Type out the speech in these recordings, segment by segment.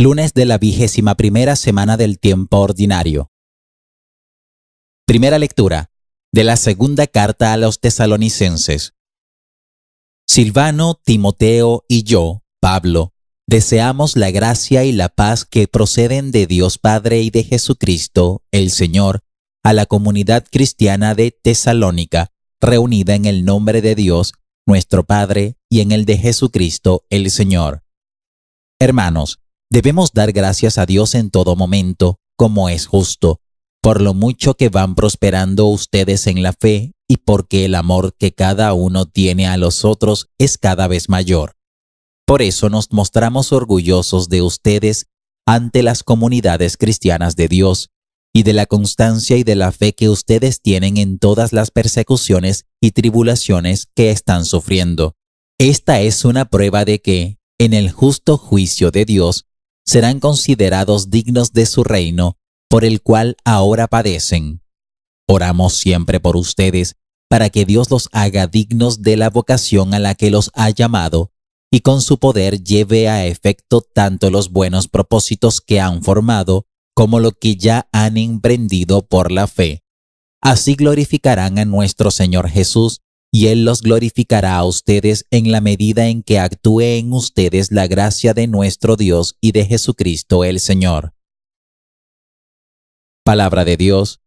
lunes de la vigésima primera semana del tiempo ordinario. Primera lectura de la segunda carta a los tesalonicenses. Silvano, Timoteo y yo, Pablo, deseamos la gracia y la paz que proceden de Dios Padre y de Jesucristo, el Señor, a la comunidad cristiana de Tesalónica, reunida en el nombre de Dios, nuestro Padre, y en el de Jesucristo, el Señor. Hermanos, Debemos dar gracias a Dios en todo momento, como es justo, por lo mucho que van prosperando ustedes en la fe y porque el amor que cada uno tiene a los otros es cada vez mayor. Por eso nos mostramos orgullosos de ustedes ante las comunidades cristianas de Dios y de la constancia y de la fe que ustedes tienen en todas las persecuciones y tribulaciones que están sufriendo. Esta es una prueba de que, en el justo juicio de Dios, serán considerados dignos de su reino, por el cual ahora padecen. Oramos siempre por ustedes, para que Dios los haga dignos de la vocación a la que los ha llamado, y con su poder lleve a efecto tanto los buenos propósitos que han formado, como lo que ya han emprendido por la fe. Así glorificarán a nuestro Señor Jesús, y Él los glorificará a ustedes en la medida en que actúe en ustedes la gracia de nuestro Dios y de Jesucristo el Señor. Palabra de Dios.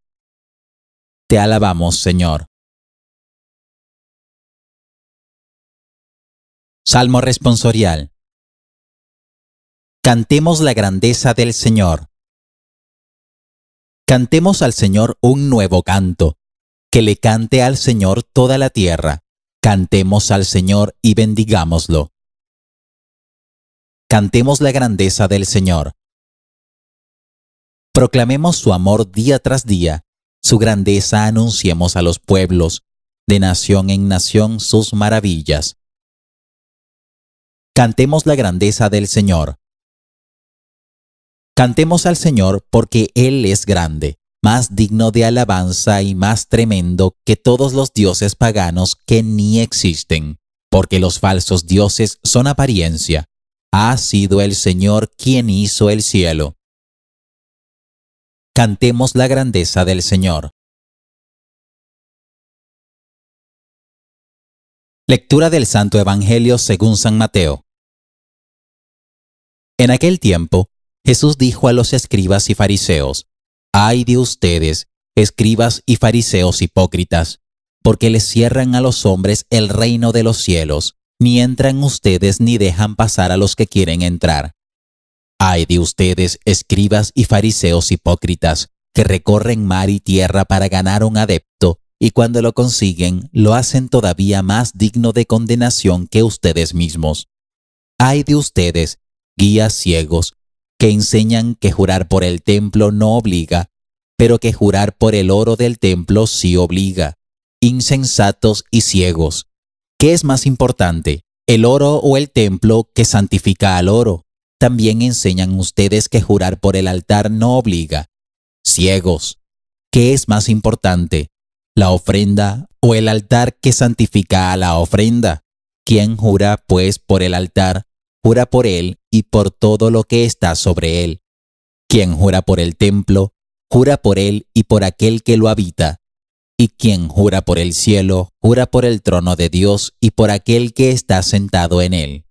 Te alabamos, Señor. Salmo responsorial. Cantemos la grandeza del Señor. Cantemos al Señor un nuevo canto que le cante al Señor toda la tierra. Cantemos al Señor y bendigámoslo. Cantemos la grandeza del Señor. Proclamemos su amor día tras día, su grandeza anunciemos a los pueblos, de nación en nación sus maravillas. Cantemos la grandeza del Señor. Cantemos al Señor porque Él es grande más digno de alabanza y más tremendo que todos los dioses paganos que ni existen, porque los falsos dioses son apariencia. Ha sido el Señor quien hizo el cielo. Cantemos la grandeza del Señor. Lectura del Santo Evangelio según San Mateo. En aquel tiempo, Jesús dijo a los escribas y fariseos, Ay de ustedes, escribas y fariseos hipócritas, porque les cierran a los hombres el reino de los cielos, ni entran ustedes ni dejan pasar a los que quieren entrar. Ay de ustedes, escribas y fariseos hipócritas, que recorren mar y tierra para ganar un adepto, y cuando lo consiguen, lo hacen todavía más digno de condenación que ustedes mismos. Ay de ustedes, guías ciegos, que enseñan que jurar por el templo no obliga, pero que jurar por el oro del templo sí obliga, insensatos y ciegos. ¿Qué es más importante, el oro o el templo que santifica al oro? También enseñan ustedes que jurar por el altar no obliga. Ciegos, ¿qué es más importante, la ofrenda o el altar que santifica a la ofrenda? ¿Quién jura, pues, por el altar jura por él y por todo lo que está sobre él. Quien jura por el templo, jura por él y por aquel que lo habita. Y quien jura por el cielo, jura por el trono de Dios y por aquel que está sentado en él.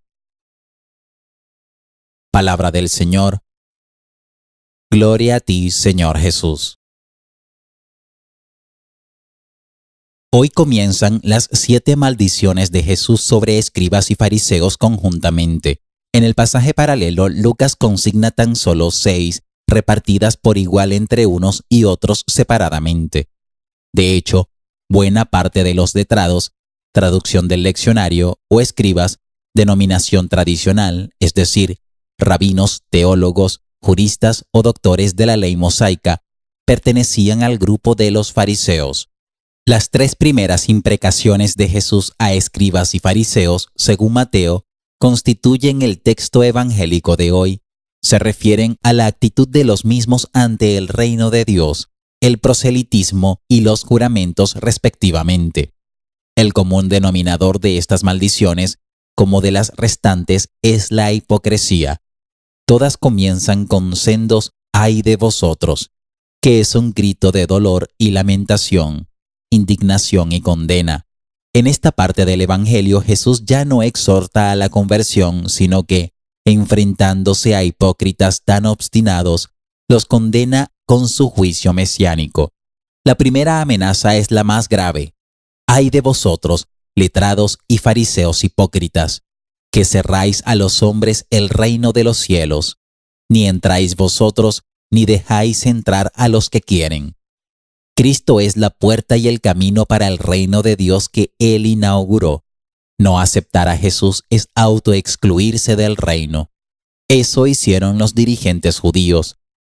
Palabra del Señor. Gloria a ti, Señor Jesús. Hoy comienzan las siete maldiciones de Jesús sobre escribas y fariseos conjuntamente. En el pasaje paralelo, Lucas consigna tan solo seis, repartidas por igual entre unos y otros separadamente. De hecho, buena parte de los letrados, traducción del leccionario o escribas, denominación tradicional, es decir, rabinos, teólogos, juristas o doctores de la ley mosaica, pertenecían al grupo de los fariseos. Las tres primeras imprecaciones de Jesús a escribas y fariseos, según Mateo, constituyen el texto evangélico de hoy. Se refieren a la actitud de los mismos ante el reino de Dios, el proselitismo y los juramentos respectivamente. El común denominador de estas maldiciones, como de las restantes, es la hipocresía. Todas comienzan con sendos ay de vosotros, que es un grito de dolor y lamentación indignación y condena. En esta parte del Evangelio Jesús ya no exhorta a la conversión, sino que, enfrentándose a hipócritas tan obstinados, los condena con su juicio mesiánico. La primera amenaza es la más grave. Ay de vosotros, letrados y fariseos hipócritas, que cerráis a los hombres el reino de los cielos, ni entráis vosotros, ni dejáis entrar a los que quieren. Cristo es la puerta y el camino para el reino de Dios que Él inauguró. No aceptar a Jesús es autoexcluirse del reino. Eso hicieron los dirigentes judíos.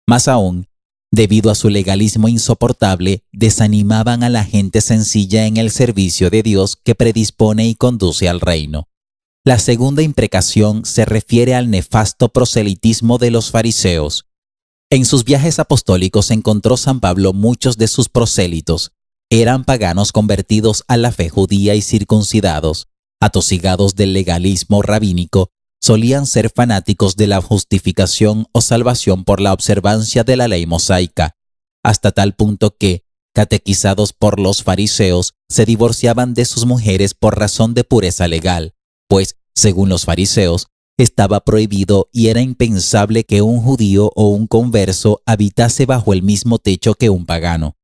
Más aún, debido a su legalismo insoportable, desanimaban a la gente sencilla en el servicio de Dios que predispone y conduce al reino. La segunda imprecación se refiere al nefasto proselitismo de los fariseos. En sus viajes apostólicos encontró San Pablo muchos de sus prosélitos. Eran paganos convertidos a la fe judía y circuncidados, atosigados del legalismo rabínico, solían ser fanáticos de la justificación o salvación por la observancia de la ley mosaica, hasta tal punto que, catequizados por los fariseos, se divorciaban de sus mujeres por razón de pureza legal, pues, según los fariseos, estaba prohibido y era impensable que un judío o un converso habitase bajo el mismo techo que un pagano.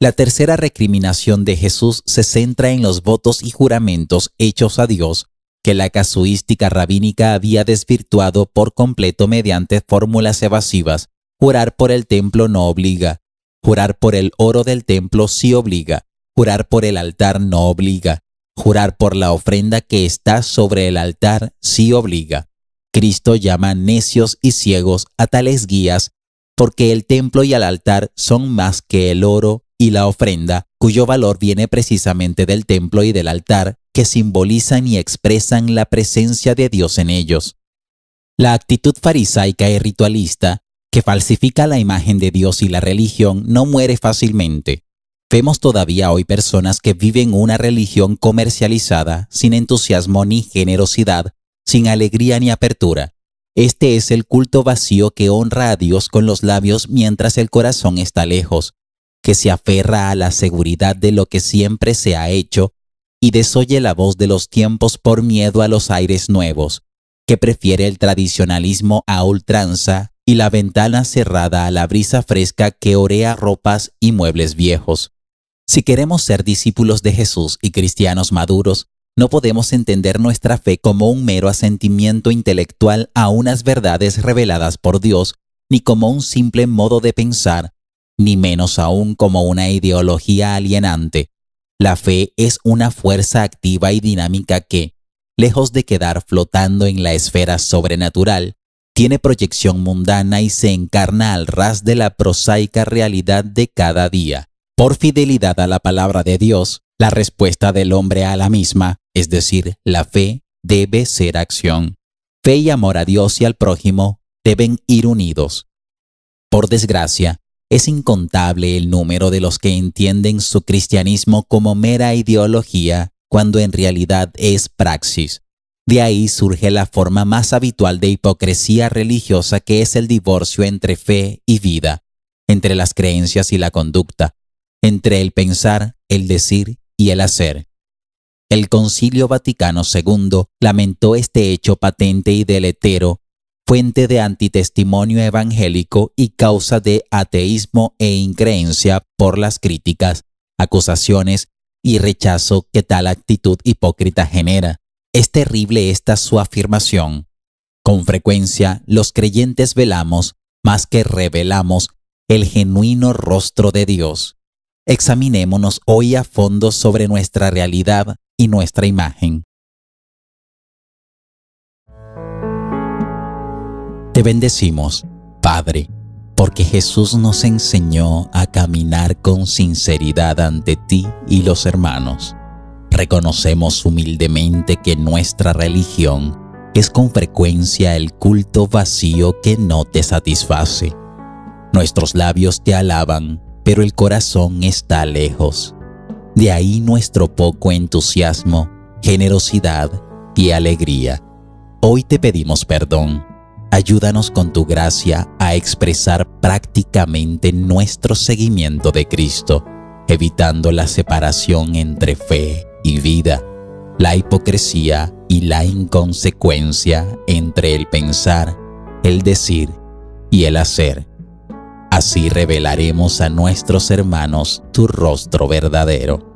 La tercera recriminación de Jesús se centra en los votos y juramentos hechos a Dios, que la casuística rabínica había desvirtuado por completo mediante fórmulas evasivas. Jurar por el templo no obliga. Jurar por el oro del templo sí obliga. Jurar por el altar no obliga. Jurar por la ofrenda que está sobre el altar sí obliga. Cristo llama necios y ciegos a tales guías, porque el templo y el altar son más que el oro y la ofrenda, cuyo valor viene precisamente del templo y del altar, que simbolizan y expresan la presencia de Dios en ellos. La actitud farisaica y ritualista, que falsifica la imagen de Dios y la religión, no muere fácilmente. Vemos todavía hoy personas que viven una religión comercializada, sin entusiasmo ni generosidad, sin alegría ni apertura. Este es el culto vacío que honra a Dios con los labios mientras el corazón está lejos, que se aferra a la seguridad de lo que siempre se ha hecho y desoye la voz de los tiempos por miedo a los aires nuevos, que prefiere el tradicionalismo a ultranza y la ventana cerrada a la brisa fresca que orea ropas y muebles viejos. Si queremos ser discípulos de Jesús y cristianos maduros, no podemos entender nuestra fe como un mero asentimiento intelectual a unas verdades reveladas por Dios, ni como un simple modo de pensar, ni menos aún como una ideología alienante. La fe es una fuerza activa y dinámica que, lejos de quedar flotando en la esfera sobrenatural, tiene proyección mundana y se encarna al ras de la prosaica realidad de cada día por fidelidad a la palabra de Dios, la respuesta del hombre a la misma, es decir, la fe, debe ser acción. Fe y amor a Dios y al prójimo deben ir unidos. Por desgracia, es incontable el número de los que entienden su cristianismo como mera ideología cuando en realidad es praxis. De ahí surge la forma más habitual de hipocresía religiosa que es el divorcio entre fe y vida, entre las creencias y la conducta, entre el pensar, el decir y el hacer. El Concilio Vaticano II lamentó este hecho patente y deletero, fuente de antitestimonio evangélico y causa de ateísmo e increencia por las críticas, acusaciones y rechazo que tal actitud hipócrita genera. Es terrible esta su afirmación. Con frecuencia los creyentes velamos, más que revelamos, el genuino rostro de Dios. Examinémonos hoy a fondo sobre nuestra realidad y nuestra imagen. Te bendecimos, Padre, porque Jesús nos enseñó a caminar con sinceridad ante ti y los hermanos. Reconocemos humildemente que nuestra religión es con frecuencia el culto vacío que no te satisface. Nuestros labios te alaban, pero el corazón está lejos. De ahí nuestro poco entusiasmo, generosidad y alegría. Hoy te pedimos perdón. Ayúdanos con tu gracia a expresar prácticamente nuestro seguimiento de Cristo, evitando la separación entre fe y vida, la hipocresía y la inconsecuencia entre el pensar, el decir y el hacer Así revelaremos a nuestros hermanos tu rostro verdadero.